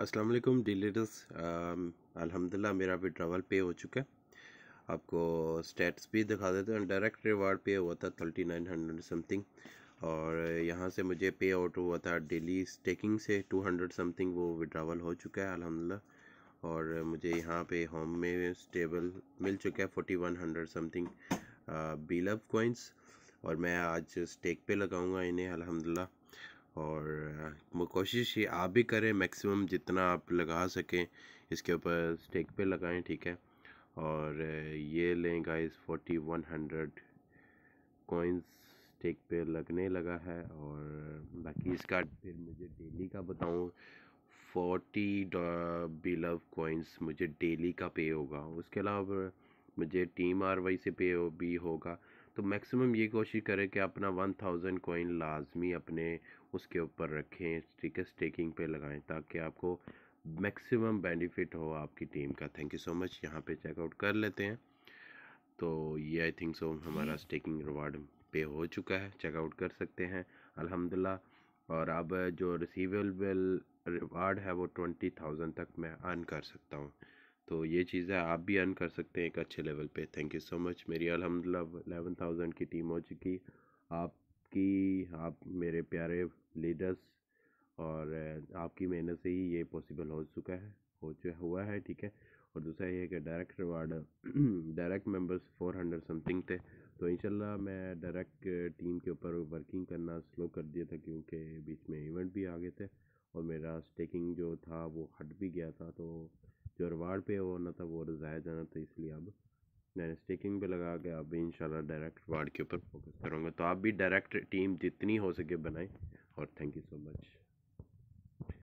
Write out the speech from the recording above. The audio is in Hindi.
अस्सलाम वालेकुम डीलर्स um, अल्हम्दुलिल्लाह मेरा विड्रावल पे हो चुका है आपको स्टेट्स भी दिखा देते हैं डायरेक्ट रिवार्ड पे हुआ था थर्टी नाइन हंड्रेड समथिंग और यहाँ से मुझे पे आउट हुआ था डेली स्टेकिंग से टू हंड्रेड समथिंग वो विड्रावल हो चुका है अल्हम्दुलिल्लाह और मुझे यहाँ पे होम में स्टेबल मिल चुका है फोर्टी वन हंड्रेड समथिंग बीलव कोइंस और मैं आज स्टेक पे लगाऊंगा इन्हें अल्हम्दुलिल्लाह और कोशिश ये आप भी करें मैक्सिमम जितना आप लगा सकें इसके ऊपर स्टेक पे लगाएं ठीक है और ये लें guys forty one hundred coins stake पे लगने लगा है और बाकी इसका फिर मुझे डेली का बताऊँ फोर्टी बिलव कोइंस मुझे डेली का पे होगा उसके अलावा मुझे टीम आर वाई से पे हो, भी होगा तो मैक्सिमम ये कोशिश करें कि अपना वन थाउजेंड कोइन लाजमी अपने उसके ऊपर रखें स्टिकर स्टेकिंग पे लगाएं ताकि आपको मैक्सिमम बेनिफिट हो आपकी टीम का थैंक यू सो मच यहाँ पे चेकआउट कर लेते हैं तो ये आई थिंक सो हमारा स्टेकिंग रिवार्ड पे हो चुका है चेकआउट कर सकते हैं अलहमदिल्ला और अब जो रिसीवेबल रिवार्ड है वो ट्वेंटी थाउजेंड तक मैं अर्न कर सकता हूँ तो ये चीज़ है आप भी अर्न कर सकते हैं एक अच्छे लेवल पे थैंक यू सो मच मेरी अलहमदिल्ला एलेवन थाउजेंड की टीम हो चुकी आपकी आप मेरे प्यारे लीडर्स और आपकी मेहनत से ही ये पॉसिबल हो चुका है हो चुका हुआ है ठीक है और दूसरा ये है कि direct reward direct members four hundred something थे तो इंशाल्लाह मैं डायरेक्ट टीम के ऊपर वर्किंग करना स्लो कर दिया था क्योंकि बीच में इवेंट भी आ गए थे और मेरा स्टेकिंग जो था वो हट भी गया था तो जो रिवार्ड पे होना था वो रजाया जाना था इसलिए अब मैंने स्टेकिंग पे लगा के अब इन डायरेक्ट रिवार्ड के ऊपर फोकस करूँगा तो आप भी डायरेक्ट टीम जितनी हो सके बनाएं और थैंक यू सो मच